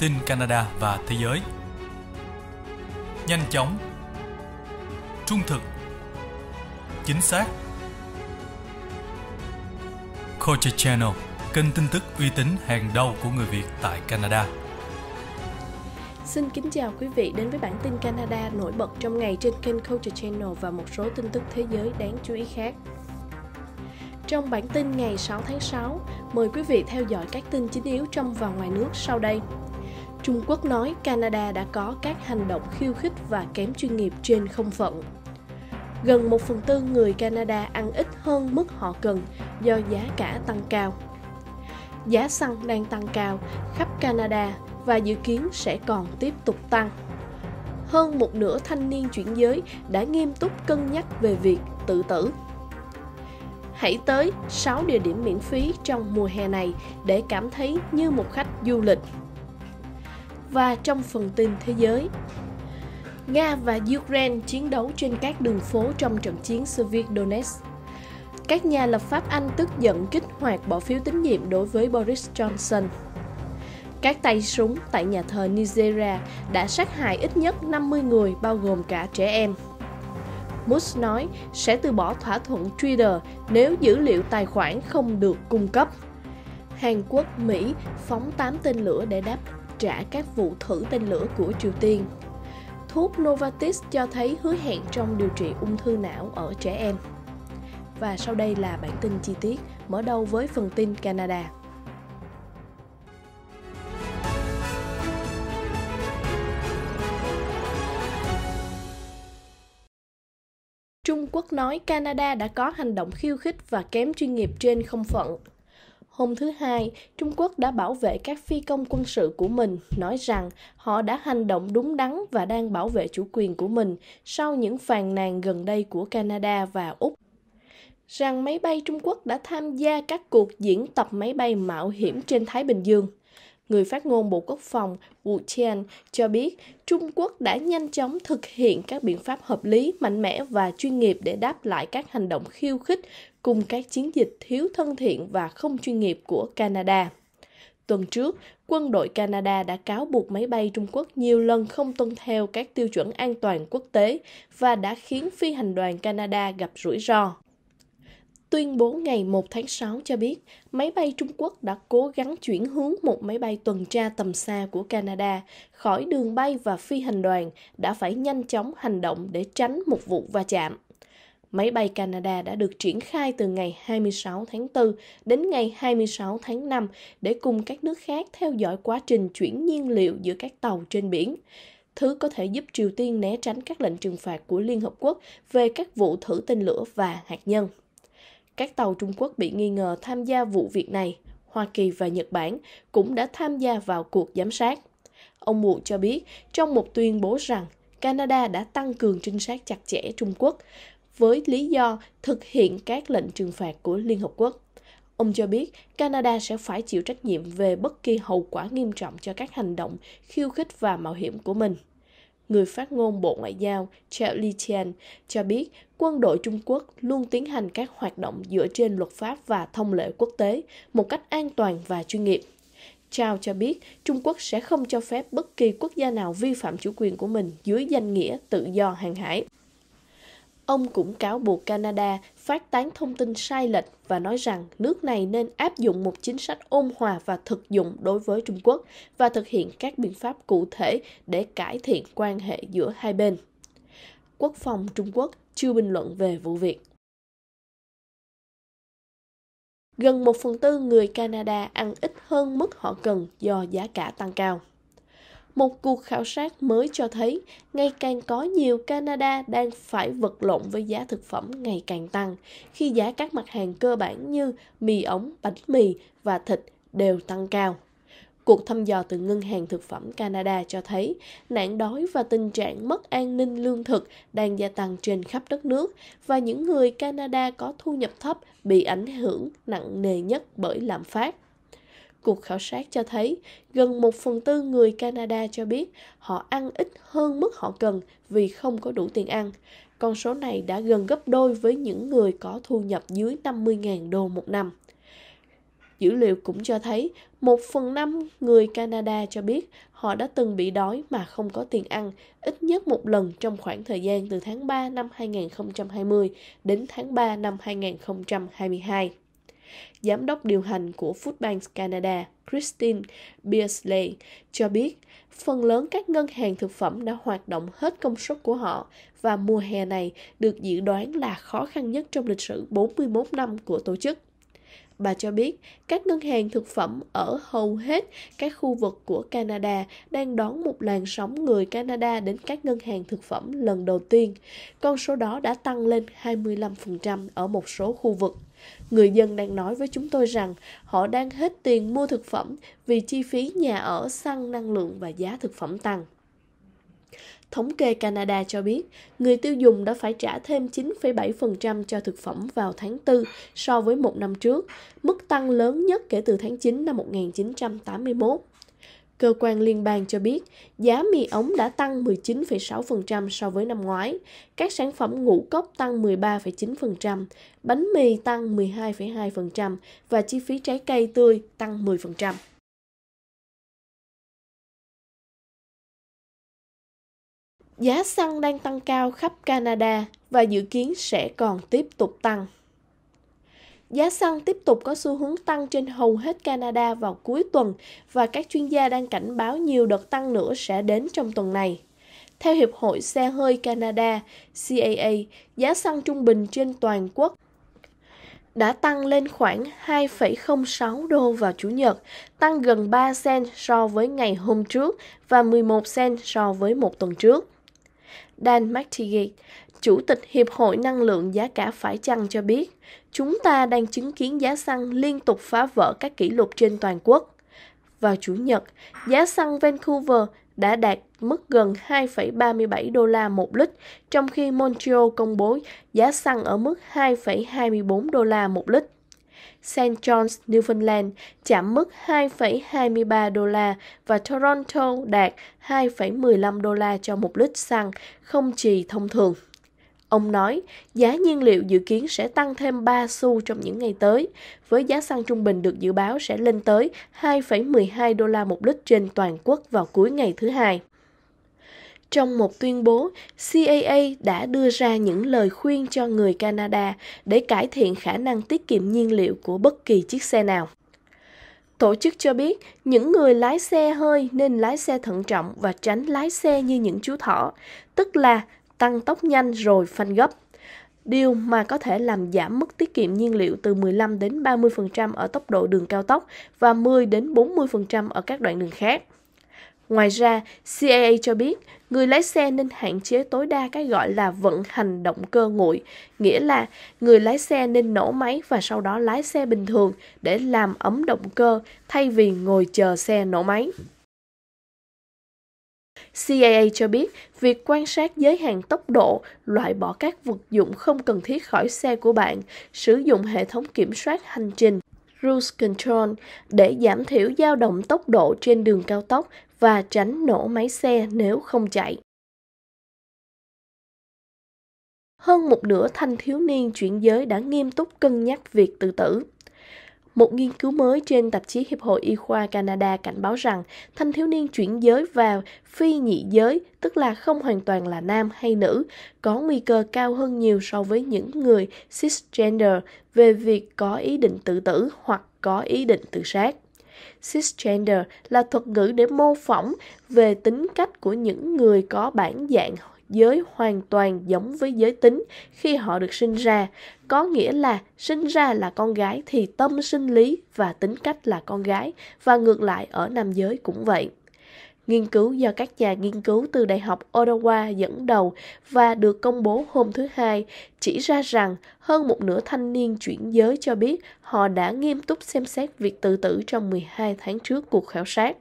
tin Canada và thế giới. Nhanh chóng, trung thực, chính xác. Culture Channel, kênh tin tức uy tín hàng đầu của người Việt tại Canada. Xin kính chào quý vị đến với bản tin Canada nổi bật trong ngày trên kênh Culture Channel và một số tin tức thế giới đáng chú ý khác. Trong bản tin ngày 6 tháng 6, mời quý vị theo dõi các tin chính yếu trong và ngoài nước sau đây. Trung Quốc nói Canada đã có các hành động khiêu khích và kém chuyên nghiệp trên không phận. Gần 1 phần tư người Canada ăn ít hơn mức họ cần do giá cả tăng cao. Giá xăng đang tăng cao khắp Canada và dự kiến sẽ còn tiếp tục tăng. Hơn một nửa thanh niên chuyển giới đã nghiêm túc cân nhắc về việc tự tử. Hãy tới 6 địa điểm miễn phí trong mùa hè này để cảm thấy như một khách du lịch và trong phần tin thế giới. Nga và Ukraine chiến đấu trên các đường phố trong trận chiến Soviet Donetsk. Các nhà lập pháp Anh tức giận kích hoạt bỏ phiếu tín nhiệm đối với Boris Johnson. Các tay súng tại nhà thờ Nigeria đã sát hại ít nhất 50 người bao gồm cả trẻ em. Musk nói sẽ từ bỏ thỏa thuận Twitter nếu dữ liệu tài khoản không được cung cấp. Hàn Quốc, Mỹ phóng 8 tên lửa để đáp trả các vụ thử tên lửa của Triều Tiên. Thuốc Novartis cho thấy hứa hẹn trong điều trị ung thư não ở trẻ em. Và sau đây là bản tin chi tiết, mở đầu với phần tin Canada. Trung Quốc nói Canada đã có hành động khiêu khích và kém chuyên nghiệp trên không phận Hôm thứ Hai, Trung Quốc đã bảo vệ các phi công quân sự của mình, nói rằng họ đã hành động đúng đắn và đang bảo vệ chủ quyền của mình sau những phàn nàn gần đây của Canada và Úc rằng máy bay Trung Quốc đã tham gia các cuộc diễn tập máy bay mạo hiểm trên Thái Bình Dương. Người phát ngôn Bộ Quốc phòng Wu Qian cho biết Trung Quốc đã nhanh chóng thực hiện các biện pháp hợp lý, mạnh mẽ và chuyên nghiệp để đáp lại các hành động khiêu khích cùng các chiến dịch thiếu thân thiện và không chuyên nghiệp của Canada. Tuần trước, quân đội Canada đã cáo buộc máy bay Trung Quốc nhiều lần không tuân theo các tiêu chuẩn an toàn quốc tế và đã khiến phi hành đoàn Canada gặp rủi ro. Tuyên bố ngày 1 tháng 6 cho biết, máy bay Trung Quốc đã cố gắng chuyển hướng một máy bay tuần tra tầm xa của Canada khỏi đường bay và phi hành đoàn đã phải nhanh chóng hành động để tránh một vụ va chạm máy bay Canada đã được triển khai từ ngày 26 tháng 4 đến ngày 26 tháng 5 để cùng các nước khác theo dõi quá trình chuyển nhiên liệu giữa các tàu trên biển. Thứ có thể giúp Triều Tiên né tránh các lệnh trừng phạt của Liên Hợp Quốc về các vụ thử tên lửa và hạt nhân. Các tàu Trung Quốc bị nghi ngờ tham gia vụ việc này. Hoa Kỳ và Nhật Bản cũng đã tham gia vào cuộc giám sát. Ông Muộn cho biết trong một tuyên bố rằng Canada đã tăng cường trinh sát chặt chẽ Trung Quốc với lý do thực hiện các lệnh trừng phạt của Liên Hợp Quốc. Ông cho biết Canada sẽ phải chịu trách nhiệm về bất kỳ hậu quả nghiêm trọng cho các hành động khiêu khích và mạo hiểm của mình. Người phát ngôn Bộ Ngoại giao Li Tian cho biết quân đội Trung Quốc luôn tiến hành các hoạt động dựa trên luật pháp và thông lệ quốc tế một cách an toàn và chuyên nghiệp. Chao cho biết Trung Quốc sẽ không cho phép bất kỳ quốc gia nào vi phạm chủ quyền của mình dưới danh nghĩa tự do hàng hải. Ông cũng cáo buộc Canada phát tán thông tin sai lệch và nói rằng nước này nên áp dụng một chính sách ôn hòa và thực dụng đối với Trung Quốc và thực hiện các biện pháp cụ thể để cải thiện quan hệ giữa hai bên. Quốc phòng Trung Quốc chưa bình luận về vụ việc. Gần một phần tư người Canada ăn ít hơn mức họ cần do giá cả tăng cao một cuộc khảo sát mới cho thấy ngày càng có nhiều Canada đang phải vật lộn với giá thực phẩm ngày càng tăng, khi giá các mặt hàng cơ bản như mì ống, bánh mì và thịt đều tăng cao. Cuộc thăm dò từ Ngân hàng Thực phẩm Canada cho thấy nạn đói và tình trạng mất an ninh lương thực đang gia tăng trên khắp đất nước và những người Canada có thu nhập thấp bị ảnh hưởng nặng nề nhất bởi lạm phát. Cuộc khảo sát cho thấy gần một phần tư người Canada cho biết họ ăn ít hơn mức họ cần vì không có đủ tiền ăn. Con số này đã gần gấp đôi với những người có thu nhập dưới 50.000 đô một năm. Dữ liệu cũng cho thấy một phần năm người Canada cho biết họ đã từng bị đói mà không có tiền ăn ít nhất một lần trong khoảng thời gian từ tháng 3 năm 2020 đến tháng 3 năm 2022. Giám đốc điều hành của Foodbank Canada Christine Beardsley cho biết phần lớn các ngân hàng thực phẩm đã hoạt động hết công suất của họ và mùa hè này được dự đoán là khó khăn nhất trong lịch sử 41 năm của tổ chức. Bà cho biết các ngân hàng thực phẩm ở hầu hết các khu vực của Canada đang đón một làn sóng người Canada đến các ngân hàng thực phẩm lần đầu tiên. Con số đó đã tăng lên 25% ở một số khu vực. Người dân đang nói với chúng tôi rằng họ đang hết tiền mua thực phẩm vì chi phí nhà ở, xăng, năng lượng và giá thực phẩm tăng. Thống kê Canada cho biết, người tiêu dùng đã phải trả thêm 9,7% cho thực phẩm vào tháng 4 so với một năm trước, mức tăng lớn nhất kể từ tháng 9 năm 1981. Cơ quan liên bang cho biết giá mì ống đã tăng 19,6% so với năm ngoái, các sản phẩm ngũ cốc tăng 13,9%, bánh mì tăng 12,2% và chi phí trái cây tươi tăng 10%. Giá xăng đang tăng cao khắp Canada và dự kiến sẽ còn tiếp tục tăng. Giá xăng tiếp tục có xu hướng tăng trên hầu hết Canada vào cuối tuần và các chuyên gia đang cảnh báo nhiều đợt tăng nữa sẽ đến trong tuần này. Theo Hiệp hội Xe hơi Canada, CAA, giá xăng trung bình trên toàn quốc đã tăng lên khoảng 2,06 đô vào Chủ nhật, tăng gần 3 cent so với ngày hôm trước và 11 cent so với một tuần trước. Dan McTeague, Chủ tịch Hiệp hội Năng lượng giá cả phải chăng cho biết, chúng ta đang chứng kiến giá xăng liên tục phá vỡ các kỷ lục trên toàn quốc. Vào Chủ nhật, giá xăng Vancouver đã đạt mức gần 2,37 đô la một lít, trong khi Montreal công bố giá xăng ở mức 2,24 đô la một lít. St. John's, Newfoundland chạm mức 2,23 đô la và Toronto đạt 2,15 đô la cho một lít xăng không chỉ thông thường. Ông nói, giá nhiên liệu dự kiến sẽ tăng thêm 3 xu trong những ngày tới, với giá xăng trung bình được dự báo sẽ lên tới 2,12 đô la một lít trên toàn quốc vào cuối ngày thứ hai. Trong một tuyên bố, CAA đã đưa ra những lời khuyên cho người Canada để cải thiện khả năng tiết kiệm nhiên liệu của bất kỳ chiếc xe nào. Tổ chức cho biết, những người lái xe hơi nên lái xe thận trọng và tránh lái xe như những chú thỏ, tức là tăng tốc nhanh rồi phanh gấp. Điều mà có thể làm giảm mức tiết kiệm nhiên liệu từ 15 đến 30% ở tốc độ đường cao tốc và 10 đến 40% ở các đoạn đường khác. Ngoài ra, CAA cho biết người lái xe nên hạn chế tối đa cái gọi là vận hành động cơ nguội, nghĩa là người lái xe nên nổ máy và sau đó lái xe bình thường để làm ấm động cơ thay vì ngồi chờ xe nổ máy. CAA cho biết, việc quan sát giới hạn tốc độ, loại bỏ các vật dụng không cần thiết khỏi xe của bạn, sử dụng hệ thống kiểm soát hành trình Cruise Control để giảm thiểu dao động tốc độ trên đường cao tốc và tránh nổ máy xe nếu không chạy. Hơn một nửa thanh thiếu niên chuyển giới đã nghiêm túc cân nhắc việc tự tử. Một nghiên cứu mới trên tạp chí Hiệp hội Y khoa Canada cảnh báo rằng thanh thiếu niên chuyển giới và phi nhị giới, tức là không hoàn toàn là nam hay nữ, có nguy cơ cao hơn nhiều so với những người cisgender về việc có ý định tự tử hoặc có ý định tự sát. Cisgender là thuật ngữ để mô phỏng về tính cách của những người có bản dạng giới hoàn toàn giống với giới tính khi họ được sinh ra, có nghĩa là sinh ra là con gái thì tâm sinh lý và tính cách là con gái và ngược lại ở nam giới cũng vậy. Nghiên cứu do các nhà nghiên cứu từ Đại học Ottawa dẫn đầu và được công bố hôm thứ Hai chỉ ra rằng hơn một nửa thanh niên chuyển giới cho biết họ đã nghiêm túc xem xét việc tự tử trong 12 tháng trước cuộc khảo sát.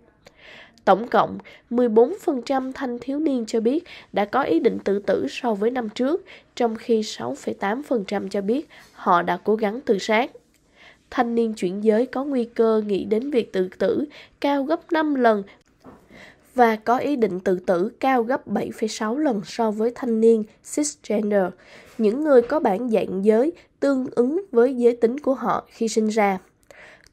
Tổng cộng, 14% thanh thiếu niên cho biết đã có ý định tự tử so với năm trước, trong khi 6,8% cho biết họ đã cố gắng tự sát. Thanh niên chuyển giới có nguy cơ nghĩ đến việc tự tử cao gấp 5 lần và có ý định tự tử cao gấp 7,6 lần so với thanh niên cisgender, những người có bản dạng giới tương ứng với giới tính của họ khi sinh ra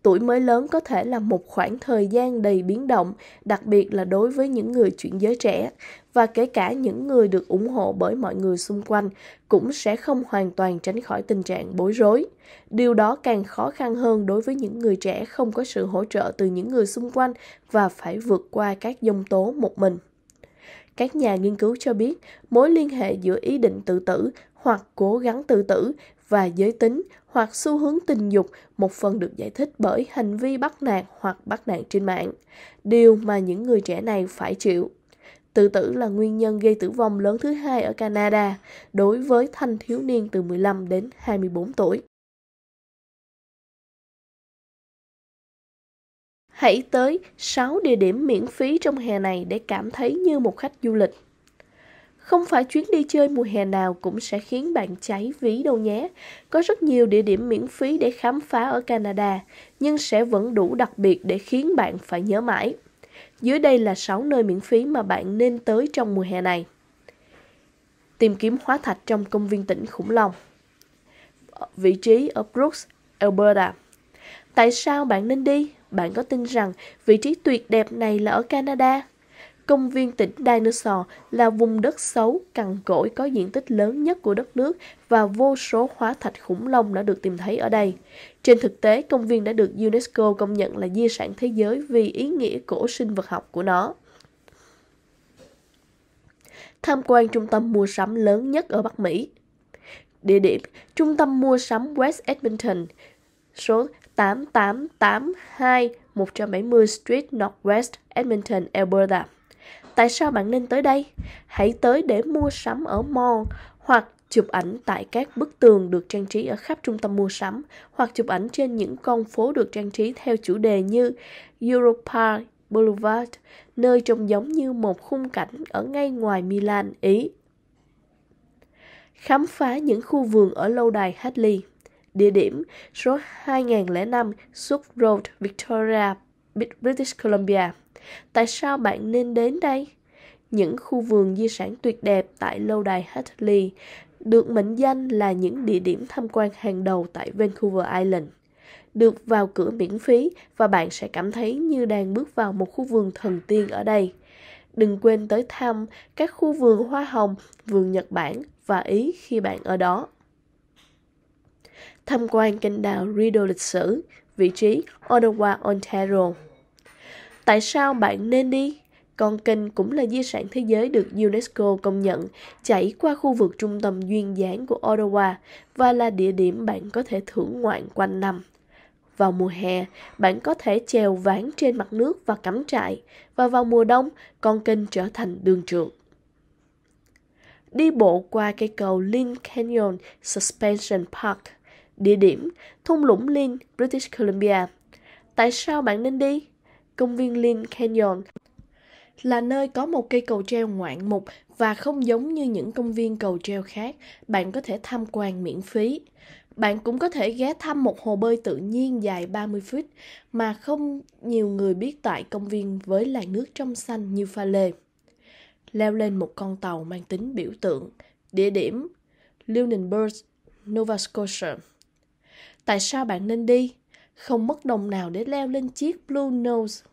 tuổi mới lớn có thể là một khoảng thời gian đầy biến động, đặc biệt là đối với những người chuyển giới trẻ và kể cả những người được ủng hộ bởi mọi người xung quanh cũng sẽ không hoàn toàn tránh khỏi tình trạng bối rối. Điều đó càng khó khăn hơn đối với những người trẻ không có sự hỗ trợ từ những người xung quanh và phải vượt qua các dông tố một mình. Các nhà nghiên cứu cho biết, mối liên hệ giữa ý định tự tử hoặc cố gắng tự tử và giới tính hoặc xu hướng tình dục một phần được giải thích bởi hành vi bắt nạt hoặc bắt nạt trên mạng, điều mà những người trẻ này phải chịu. Tự tử là nguyên nhân gây tử vong lớn thứ hai ở Canada đối với thanh thiếu niên từ 15 đến 24 tuổi. Hãy tới 6 địa điểm miễn phí trong hè này để cảm thấy như một khách du lịch. Không phải chuyến đi chơi mùa hè nào cũng sẽ khiến bạn cháy ví đâu nhé. Có rất nhiều địa điểm miễn phí để khám phá ở Canada, nhưng sẽ vẫn đủ đặc biệt để khiến bạn phải nhớ mãi. Dưới đây là 6 nơi miễn phí mà bạn nên tới trong mùa hè này. Tìm kiếm hóa thạch trong công viên tỉnh khủng long. Vị trí ở Brooks, Alberta. Tại sao bạn nên đi? Bạn có tin rằng vị trí tuyệt đẹp này là ở Canada? Công viên tỉnh Dinosaur là vùng đất xấu, cằn cỗi có diện tích lớn nhất của đất nước và vô số hóa thạch khủng long đã được tìm thấy ở đây. Trên thực tế, công viên đã được UNESCO công nhận là di sản thế giới vì ý nghĩa cổ sinh vật học của nó tham quan trung tâm mua sắm lớn nhất ở Bắc Mỹ. Địa điểm Trung tâm mua sắm West Edmonton, số 8882 170 Street Northwest, Edmonton, Alberta tại sao bạn nên tới đây? Hãy tới để mua sắm ở mall hoặc chụp ảnh tại các bức tường được trang trí ở khắp trung tâm mua sắm hoặc chụp ảnh trên những con phố được trang trí theo chủ đề như Europa Boulevard, nơi trông giống như một khung cảnh ở ngay ngoài Milan, Ý. Khám phá những khu vườn ở lâu đài Hadley. Địa điểm số 2005 South Road, Victoria, British Columbia. Tại sao bạn nên đến đây? Những khu vườn di sản tuyệt đẹp tại lâu đài Hartley được mệnh danh là những địa điểm tham quan hàng đầu tại Vancouver Island. Được vào cửa miễn phí và bạn sẽ cảm thấy như đang bước vào một khu vườn thần tiên ở đây. Đừng quên tới thăm các khu vườn hoa hồng, vườn Nhật Bản và Ý khi bạn ở đó. Tham quan kênh đào Rideau lịch sử, vị trí Ottawa, Ontario. Tại sao bạn nên đi? Con kênh cũng là di sản thế giới được UNESCO công nhận, chảy qua khu vực trung tâm duyên dáng của Ottawa và là địa điểm bạn có thể thưởng ngoạn quanh năm. Vào mùa hè, bạn có thể chèo ván trên mặt nước và cắm trại, và vào mùa đông, con kênh trở thành đường trượt. Đi bộ qua cây cầu Lynn Canyon Suspension Park, địa điểm thung lũng Lynn, British Columbia. Tại sao bạn nên đi? công viên Lin Canyon là nơi có một cây cầu treo ngoạn mục và không giống như những công viên cầu treo khác, bạn có thể tham quan miễn phí. Bạn cũng có thể ghé thăm một hồ bơi tự nhiên dài 30 feet mà không nhiều người biết tại công viên với làn nước trong xanh như pha lê. Leo lên một con tàu mang tính biểu tượng. Địa điểm Lunenburg, Nova Scotia. Tại sao bạn nên đi? không mất đồng nào để leo lên chiếc Blue Nose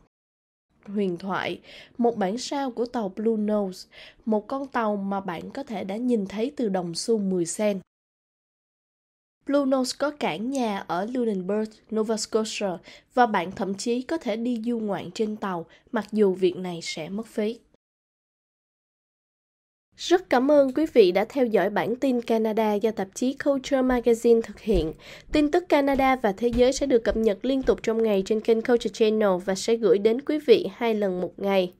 huyền thoại, một bản sao của tàu Blue Nose, một con tàu mà bạn có thể đã nhìn thấy từ đồng xu 10 sen. Blue Nose có cảng nhà ở Lunenburg, Nova Scotia và bạn thậm chí có thể đi du ngoạn trên tàu, mặc dù việc này sẽ mất phí. Rất cảm ơn quý vị đã theo dõi bản tin Canada do tạp chí Culture Magazine thực hiện. Tin tức Canada và thế giới sẽ được cập nhật liên tục trong ngày trên kênh Culture Channel và sẽ gửi đến quý vị hai lần một ngày.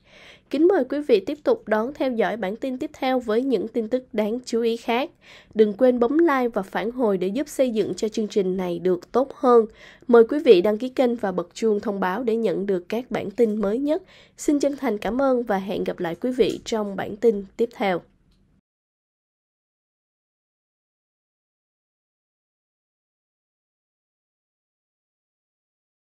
Kính mời quý vị tiếp tục đón theo dõi bản tin tiếp theo với những tin tức đáng chú ý khác. Đừng quên bấm like và phản hồi để giúp xây dựng cho chương trình này được tốt hơn. Mời quý vị đăng ký kênh và bật chuông thông báo để nhận được các bản tin mới nhất. Xin chân thành cảm ơn và hẹn gặp lại quý vị trong bản tin tiếp theo.